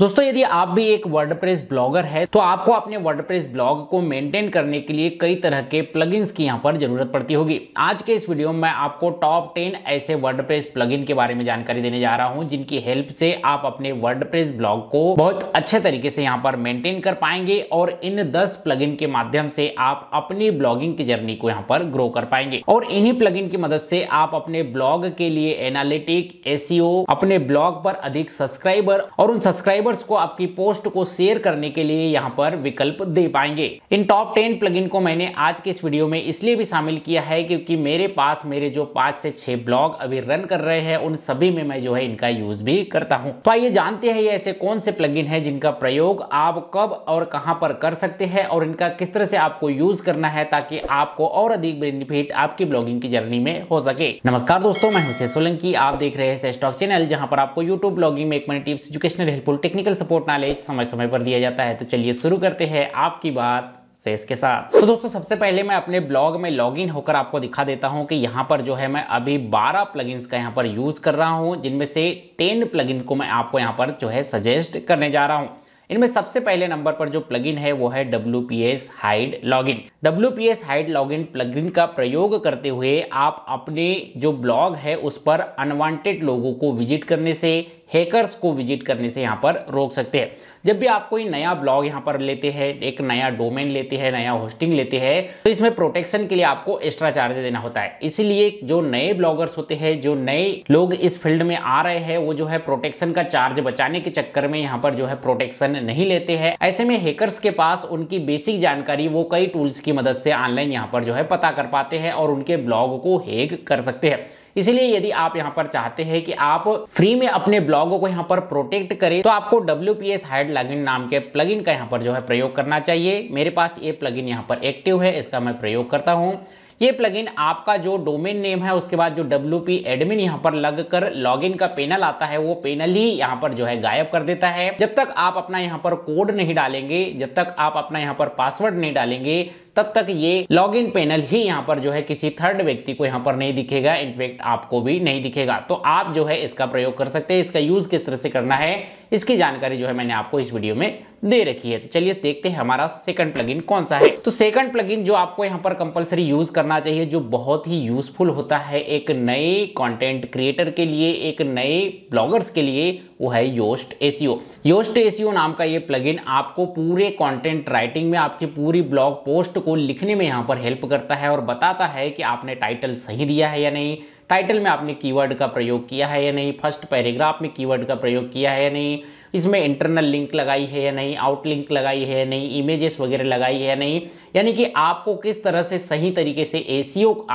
दोस्तों यदि आप भी एक वर्डप्रेस ब्लॉगर है तो आपको अपने वर्डप्रेस ब्लॉग को मेंटेन करने के लिए कई तरह के प्लगइन्स की यहाँ पर जरूरत पड़ती होगी आज के इस वीडियो में आपको टॉप 10 ऐसे वर्डप्रेस प्लगइन के बारे में जानकारी देने जा रहा हूँ जिनकी हेल्प से आप अपने वर्डप्रेस ब्लॉग को बहुत अच्छे तरीके से यहाँ पर मेंटेन कर पाएंगे और इन दस प्लग के माध्यम से आप अपनी ब्लॉगिंग की जर्नी को यहाँ पर ग्रो कर पाएंगे और इन्हीं प्लग की मदद से आप अपने ब्लॉग के लिए एनालिटिक एसीओ e अपने ब्लॉग पर अधिक सब्सक्राइबर और उन सब्सक्राइब सब्सक्राइबर्स को आपकी पोस्ट को शेयर करने के लिए यहाँ पर विकल्प दे पाएंगे इन टॉप टेन प्लग को मैंने आज के इस वीडियो में इसलिए भी शामिल किया है क्योंकि मेरे पास मेरे जो पांच से छह ब्लॉग अभी रन कर रहे हैं उन सभी में मैं जो है इनका यूज भी करता हूँ तो आइए जानते हैं ये ऐसे कौन से प्लग है जिनका प्रयोग आप कब और कहाँ पर कर सकते हैं और इनका किस तरह से आपको यूज करना है ताकि आपको और अधिक बेनिफिट आपकी ब्लॉगिंग की जर्नी में हो सके नमस्कार दोस्तों मैं हूं सोलंकी आप देख रहे हैं स्टॉक चैनल जहां पर आपको यूट्यूब ब्लॉगिंग में एक minute tips educational helpful technical support knowledge समय समय पर दिया जाता है तो चलिए शुरू करते हैं आपकी बात सेस के साथ तो दोस्तों सबसे पहले मैं अपने ब्लॉग में लॉगिन होकर आपको दिखा देता हूं कि यहां पर जो है मैं अभी 12 प्लगइन्स का यहां पर यूज कर रहा हूं जिनमें से 10 प्लगइन को मैं आपको यहां पर जो है सजेस्ट करने जा रहा हूं इनमें सबसे पहले नंबर पर जो प्लगइन है वो है W P S hide login W P S hide login plugin का प्रयोग करते हुए आप अपने जो ब्लॉग है उस पर अनवांटेड लोगों को विजिट करने से हैकर्स को विजिट करने से यहाँ पर रोक सकते हैं जब भी आप कोई नया ब्लॉग यहाँ पर लेते हैं एक नया डोमेन लेते हैं नया होस्टिंग लेते हैं तो इसमें प्रोटेक्शन के लिए आपको एक्स्ट्रा चार्ज देना होता है इसलिए जो नए ब्लॉगर्स होते हैं जो नए लोग इस फील्ड में आ रहे हैं वो जो है प्रोटेक्शन का चार्ज बचाने के चक्कर में यहाँ पर जो है प्रोटेक्शन नहीं लेते हैं ऐसे में हैकर्स के पास उनकी बेसिक जानकारी वो कई टूल्स की मदद से ऑनलाइन यहाँ पर जो है पता कर पाते हैं और उनके ब्लॉग को हैक कर सकते हैं इसलिए यदि आप यहाँ पर चाहते हैं कि आप फ्री में अपने ब्लॉगों को यहाँ पर प्रोटेक्ट करें तो आपको W P S hide login नाम के प्लगइन का यहाँ पर जो है प्रयोग करना चाहिए मेरे पास ये प्लगइन यहाँ पर एक्टिव है इसका मैं प्रयोग करता हूँ ये प्लगइन आपका जो डोमेन नेम है उसके बाद जो डब्ल्यू पी एडमिन यहाँ पर लग कर लॉगिन का पेनल आता है वो पेनल ही यहाँ पर जो है गायब कर देता है जब तक आप अपना यहाँ पर कोड नहीं डालेंगे जब तक आप अपना यहाँ पर पासवर्ड नहीं डालेंगे तब तक ये लॉगिन पैनल ही यहाँ पर जो है किसी थर्ड व्यक्ति को यहाँ पर नहीं दिखेगा इनफेक्ट आपको भी नहीं दिखेगा तो आप जो है इसका प्रयोग कर सकते हैं इसका यूज किस तरह से करना है इसकी जानकारी जो है मैंने आपको इस वीडियो में दे रखी है तो चलिए देखते हैं हमारा सेकंड प्लगइन कौन सा है तो सेकंड प्लगइन जो आपको यहाँ पर कंपलसरी यूज करना चाहिए जो बहुत ही यूजफुल होता है एक नए कंटेंट क्रिएटर के लिए एक नए ब्लॉगर्स के लिए वो है योस्ट एसीओ योस्ट एसीओ नाम का ये प्लगइन आपको पूरे कंटेंट राइटिंग में आपकी पूरी ब्लॉग पोस्ट को लिखने में यहाँ पर हेल्प करता है और बताता है कि आपने टाइटल सही दिया है या नहीं टाइटल में आपने कीवर्ड का प्रयोग किया है या नहीं फर्स्ट पैराग्राफ में कीवर्ड का प्रयोग किया है या नहीं इसमें इंटरनल लिंक लगाई है या नहीं आउट लिंक लगाई है या नहीं इमेजेस वगैरह लगाई है या नहीं यानी कि आपको किस तरह से सही तरीके से ए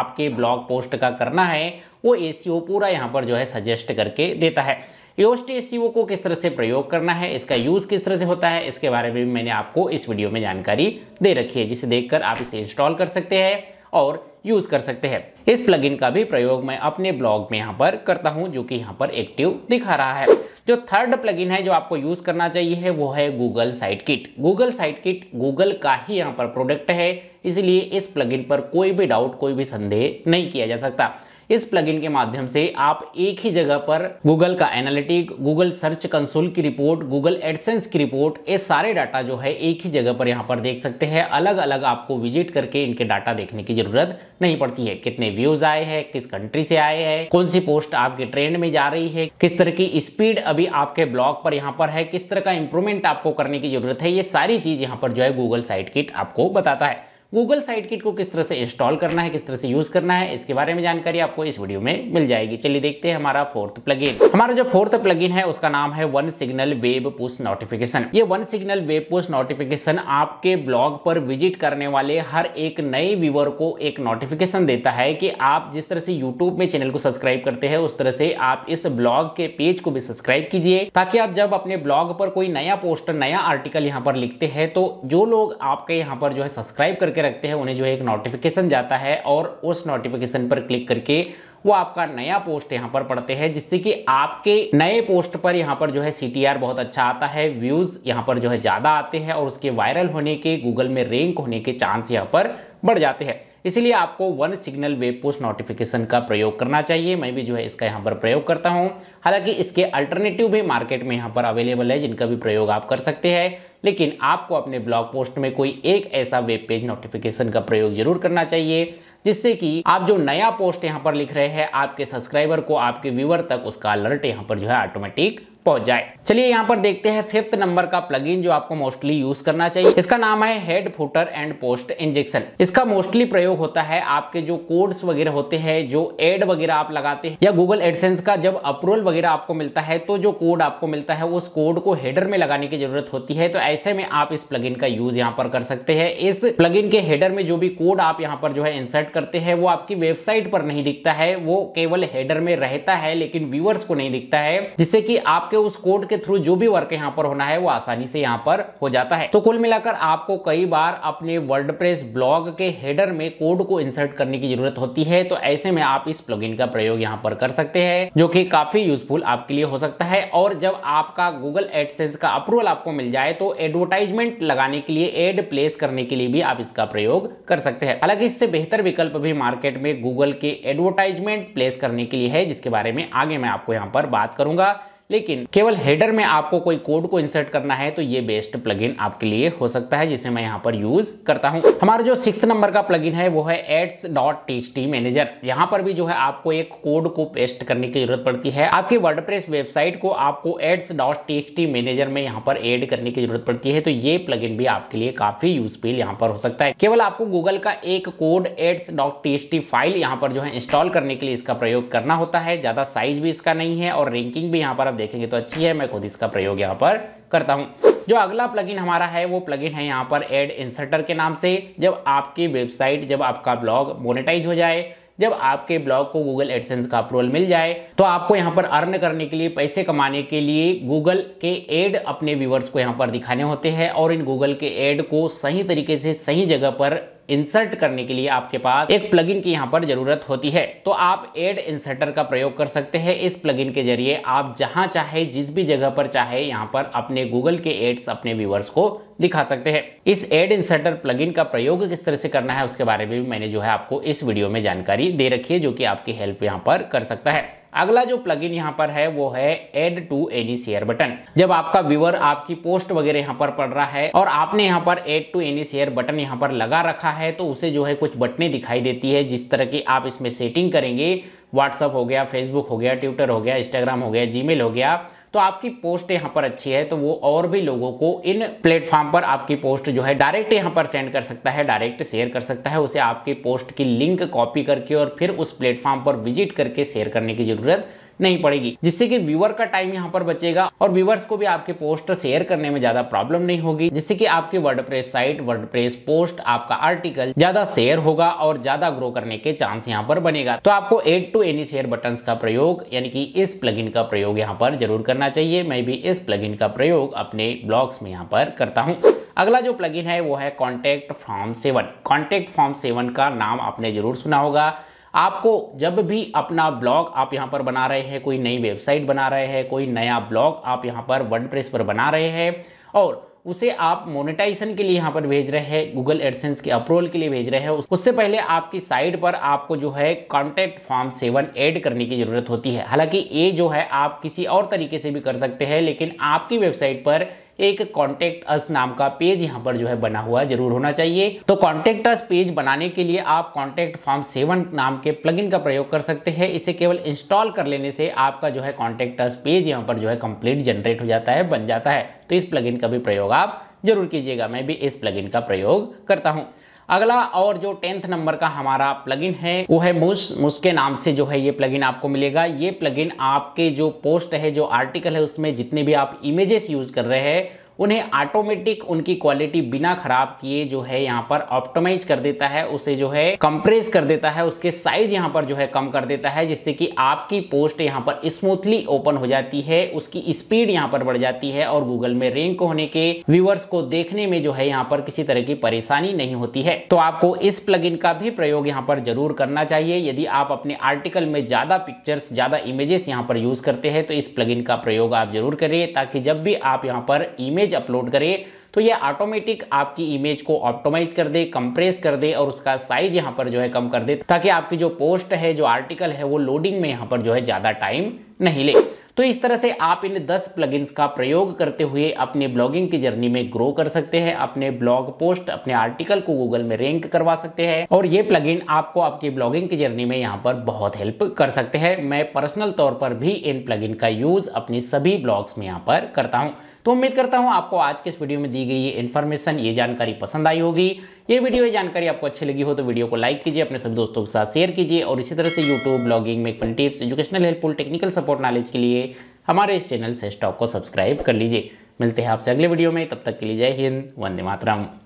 आपके ब्लॉग पोस्ट का करना है वो ए पूरा यहाँ पर जो है सजेस्ट करके देता है योस्ट ए को किस तरह से प्रयोग करना है इसका यूज़ किस तरह से होता है इसके बारे में भी मैंने आपको इस वीडियो में जानकारी दे रखी है जिसे देखकर आप इसे इंस्टॉल कर सकते हैं और यूज कर सकते हैं इस प्लगइन का भी प्रयोग मैं अपने ब्लॉग में यहाँ पर करता हूँ जो कि यहाँ पर एक्टिव दिखा रहा है जो थर्ड प्लगइन है जो आपको यूज करना चाहिए है वो है Google site kit Google site kit Google का ही यहाँ पर प्रोडक्ट है इसलिए इस प्लगइन पर कोई भी डाउट कोई भी संदेह नहीं किया जा सकता इस प्लगइन के माध्यम से आप एक ही जगह पर गूगल का एनालिटिक गूगल सर्च कंसोल की रिपोर्ट गूगल एडसेंस की रिपोर्ट ये सारे डाटा जो है एक ही जगह पर यहाँ पर देख सकते हैं अलग अलग आपको विजिट करके इनके डाटा देखने की जरूरत नहीं पड़ती है कितने व्यूज आए हैं किस कंट्री से आए हैं कौन सी पोस्ट आपके ट्रेंड में जा रही है किस तरह की स्पीड अभी आपके ब्लॉग पर यहाँ पर है किस तरह का इंप्रूवमेंट आपको करने की जरूरत है ये सारी चीज यहाँ पर जो है गूगल साइट किट आपको बताता है गूगल साइट किट को किस तरह से इंस्टॉल करना है किस तरह से यूज करना है इसके बारे में जानकारी आपको इस वीडियो में मिल जाएगी चलिए देखते हैं हमारा फोर्थ प्लग हमारा जो फोर्थ प्लग है उसका नाम है one signal web push notification ये one signal web push notification आपके ब्लॉग पर विजिट करने वाले हर एक नए व्यूवर को एक नोटिफिकेशन देता है कि आप जिस तरह से यूट्यूब में चैनल को सब्सक्राइब करते हैं उस तरह से आप इस ब्लॉग के पेज को भी सब्सक्राइब कीजिए ताकि आप जब अपने ब्लॉग पर कोई नया पोस्टर नया आर्टिकल यहाँ पर लिखते हैं तो जो लोग आपके यहाँ पर जो है सब्सक्राइब करके रखते हैं उन्हें जो है एक नोटिफिकेशन जाता है और उस नोटिफिकेशन पर क्लिक करके वो आपका नया पोस्ट यहाँ पर पढ़ते हैं जिससे कि आपके नए पोस्ट पर यहाँ पर जो है सी बहुत अच्छा आता है व्यूज़ यहाँ पर जो है ज़्यादा आते हैं और उसके वायरल होने के गूगल में रैंक होने के चांस यहाँ पर बढ़ जाते हैं इसलिए आपको one signal web post notification का प्रयोग करना चाहिए मैं भी जो है इसका यहाँ पर प्रयोग करता हूँ हालांकि इसके अल्टरनेटिव भी मार्केट में यहाँ पर अवेलेबल है जिनका भी प्रयोग आप कर सकते हैं लेकिन आपको अपने ब्लॉग पोस्ट में कोई एक ऐसा वेब पेज नोटिफिकेशन का प्रयोग जरूर करना चाहिए जिससे कि आप जो नया पोस्ट यहाँ पर लिख रहे हैं आपके सब्सक्राइबर को आपके व्यूअर तक उसका अलर्ट यहाँ पर जो है ऑटोमेटिक पहुंच जाए चलिए यहाँ पर देखते हैं फिफ्थ नंबर का प्लगइन जो आपको मोस्टली यूज करना चाहिए इसका नाम है head footer and post injection इसका मोस्टली प्रयोग होता है आपके जो कोड्स वगैरह होते हैं जो एड वगैरह आप लगाते हैं या गूगल एडसेंस का जब अप्रूवल वगैरह आपको मिलता है तो जो कोड आपको मिलता है उस कोड को हेडर में लगाने की जरूरत होती है तो ऐसे में आप इस प्लग का यूज यहाँ पर कर सकते हैं इस प्लग के हेडर में जो भी कोड आप यहाँ पर जो है इंसर्ट करते हैं वो आपकी वेबसाइट पर नहीं दिखता है वो केवल हेडर में रहता है लेकिन व्यूअर्स को नहीं दिखता है जिससे कि आपके आपके उस कोड के थ्रू जो भी वर्क यहाँ पर होना है वो आसानी से यहाँ पर हो जाता है तो कुल मिलाकर आपको कई बार अपने वर्ल्ड ब्लॉग के हेडर में कोड को इंसर्ट करने की जरूरत होती है तो ऐसे में आप इस प्लग का प्रयोग यहाँ पर कर सकते हैं जो की काफी यूजफुल आपके लिए हो सकता है और जब आपका गूगल एडसेंस का अप्रूवल आपको मिल जाए तो एडवर्टाइजमेंट लगाने के लिए एड प्लेस करने के लिए भी आप इसका प्रयोग कर सकते हैं हालांकि इससे बेहतर विकल्प भी मार्केट में गूगल के एडवर्टाइजमेंट प्लेस करने के लिए है जिसके बारे में आगे मैं आपको यहां पर बात करूंगा लेकिन केवल हेडर में आपको कोई कोड को इंसर्ट करना है तो ये बेस्ट प्लगइन आपके लिए हो सकता है जिसे मैं यहाँ पर यूज करता हूँ हमारा जो सिक्स नंबर का प्लगइन है वो है एड्स डॉट टी मैनेजर यहाँ पर भी जो है आपको एक कोड को पेस्ट करने की जरूरत पड़ती है आपके वर्ड वेबसाइट को आपको एड्स डॉट टी मैनेजर में यहाँ पर एड करने की जरूरत पड़ती है तो ये प्लग भी आपके लिए काफी यूजफुल यहाँ पर हो सकता है केवल आपको गूगल का एक code ads dot T file यहाँ पर जो है इंस्टॉल करने के लिए इसका प्रयोग करना होता है ज्यादा साइज भी इसका नहीं है और रैंकिंग भी यहाँ पर आप देखेंगे तो अच्छी है मैं खुद इसका प्रयोग यहाँ पर करता हूँ जो अगला प्लगइन हमारा है वो प्लगइन है यहाँ पर एड इंसर्टर के नाम से जब आपकी वेबसाइट जब आपका ब्लॉग मोनेटाइज हो जाए जब आपके ब्लॉग को गूगल एडसेंस का अप्रूवल मिल जाए तो आपको यहाँ पर अर्न करने के लिए पैसे कमाने के लिए गूगल के एड अपने व्यूवर्स को यहाँ पर दिखाने होते हैं और इन गूगल के एड को सही तरीके से सही जगह पर इंसर्ट करने के लिए आपके पास एक प्लगइन की यहाँ पर जरूरत होती है तो आप एड इंसर्टर का प्रयोग कर सकते हैं इस प्लगइन के जरिए आप जहाँ चाहे जिस भी जगह पर चाहे यहाँ पर अपने गूगल के एड्स अपने व्यूवर्स को दिखा सकते हैं इस एड इंसर्टर प्लगइन का प्रयोग किस तरह से करना है उसके बारे में भी मैंने जो है आपको इस वीडियो में जानकारी दे रखी है जो कि आपकी हेल्प यहाँ पर कर सकता है अगला जो प्लगइन यहाँ पर है वो है add to any share button जब आपका व्यूअर आपकी पोस्ट वगैरह यहाँ पर पड़ रहा है और आपने यहाँ पर add to any share button यहाँ पर लगा रखा है तो उसे जो है कुछ बटने दिखाई देती है जिस तरह की आप इसमें सेटिंग करेंगे व्हाट्सअप हो गया फेसबुक हो गया ट्विटर हो गया इंस्टाग्राम हो गया जीमेल हो गया तो आपकी पोस्ट यहाँ पर अच्छी है तो वो और भी लोगों को इन प्लेटफॉर्म पर आपकी पोस्ट जो है डायरेक्ट यहाँ पर सेंड कर सकता है डायरेक्ट शेयर कर सकता है उसे आपकी पोस्ट की लिंक कॉपी करके और फिर उस प्लेटफॉर्म पर विजिट करके शेयर करने की ज़रूरत नहीं पड़ेगी जिससे कि व्यूअर का टाइम यहाँ पर बचेगा और व्यूवर्स को भी आपके पोस्ट शेयर करने में ज्यादा प्रॉब्लम नहीं होगी जिससे कि आपके वर्ड साइट वर्ड पोस्ट आपका आर्टिकल ज्यादा शेयर होगा और ज्यादा ग्रो करने के चांस यहाँ पर बनेगा तो आपको add to any share button का प्रयोग यानी कि इस प्लग का प्रयोग यहाँ पर जरूर करना चाहिए मैं भी इस प्लग का प्रयोग अपने ब्लॉग्स में यहाँ पर करता हूँ अगला जो प्लगइन है वो है contact form seven contact form seven का नाम आपने जरूर सुना होगा आपको जब भी अपना ब्लॉग आप यहाँ पर बना रहे हैं कोई नई वेबसाइट बना रहे हैं कोई नया ब्लॉग आप यहाँ पर वन पर बना रहे हैं और उसे आप मोनेटाइजेशन के लिए यहाँ पर भेज रहे हैं गूगल एडसेंस के अप्रूवल के लिए भेज रहे हैं उससे पहले आपकी साइट पर आपको जो है कॉन्टैक्ट फॉर्म सेवन ऐड करने की ज़रूरत होती है हालांकि ये जो है आप किसी और तरीके से भी कर सकते हैं लेकिन आपकी वेबसाइट पर एक कॉन्टेक्ट अस नाम का पेज यहाँ पर जो है बना हुआ जरूर होना चाहिए तो कॉन्टेक्ट अस पेज बनाने के लिए आप कॉन्टेक्ट फॉर्म सेवन नाम के प्लगइन का प्रयोग कर सकते हैं इसे केवल इंस्टॉल कर लेने से आपका जो है कॉन्टेक्ट अस पेज यहाँ पर जो है कंप्लीट जनरेट हो जाता है बन जाता है तो इस प्लग का भी प्रयोग आप जरूर कीजिएगा मैं भी इस प्लग का प्रयोग करता हूँ अगला और जो टेंथ नंबर का हमारा प्लगइन है वो है मुस मुस के नाम से जो है ये प्लगइन आपको मिलेगा ये प्लगइन आपके जो पोस्ट है जो आर्टिकल है उसमें जितने भी आप इमेजेस यूज कर रहे हैं उन्हें ऑटोमेटिक उनकी क्वालिटी बिना खराब किए जो है यहाँ पर ऑप्टोमाइज कर देता है उसे जो है कंप्रेस कर देता है उसके साइज यहाँ पर जो है कम कर देता है जिससे कि आपकी पोस्ट यहाँ पर स्मूथली ओपन हो जाती है उसकी स्पीड यहाँ पर बढ़ जाती है और गूगल में रैंक होने के व्यूवर्स को देखने में जो है यहाँ पर किसी तरह की परेशानी नहीं होती है तो आपको इस प्लग का भी प्रयोग यहाँ पर जरूर करना चाहिए यदि आप अपने आर्टिकल में ज्यादा पिक्चर्स ज्यादा इमेजेस यहाँ पर यूज करते हैं तो इस प्लग का प्रयोग आप जरूर करिए ताकि जब भी आप यहाँ पर इमेज इमेज अपलोड करें तो ये ऑटोमेटिक आपकी इमेज को ऑप्टोमाइज कर दे कंप्रेस कर दे और उसका साइज यहाँ पर जो है कम कर दे ताकि आपकी जो पोस्ट है जो आर्टिकल है वो लोडिंग में यहाँ पर जो है ज़्यादा टाइम नहीं ले तो इस तरह से आप इन 10 प्लगइन्स का प्रयोग करते हुए अपने ब्लॉगिंग की जर्नी में ग्रो कर सकते हैं अपने ब्लॉग पोस्ट अपने आर्टिकल को गूगल में रैंक करवा सकते हैं और ये प्लग आपको आपकी ब्लॉगिंग की जर्नी में यहाँ पर बहुत हेल्प कर सकते हैं मैं पर्सनल तौर पर भी इन प्लग का यूज अपनी सभी ब्लॉग्स में यहाँ पर करता हूँ तो उम्मीद करता हूँ आपको आज के इस वीडियो में दी गई ये इन्फॉर्मेशन ये जानकारी पसंद आई होगी ये वीडियो ये जानकारी आपको अच्छी लगी हो तो वीडियो को लाइक कीजिए अपने सभी दोस्तों के साथ शेयर कीजिए और इसी तरह से यूट्यूब ब्लॉगिंग में tips educational helpful technical support knowledge के लिए हमारे इस चैनल से स्टॉक को सब्सक्राइब कर लीजिए मिलते हैं आपसे अगले वीडियो में तब तक के लिए जय हिंद वंदे मातरम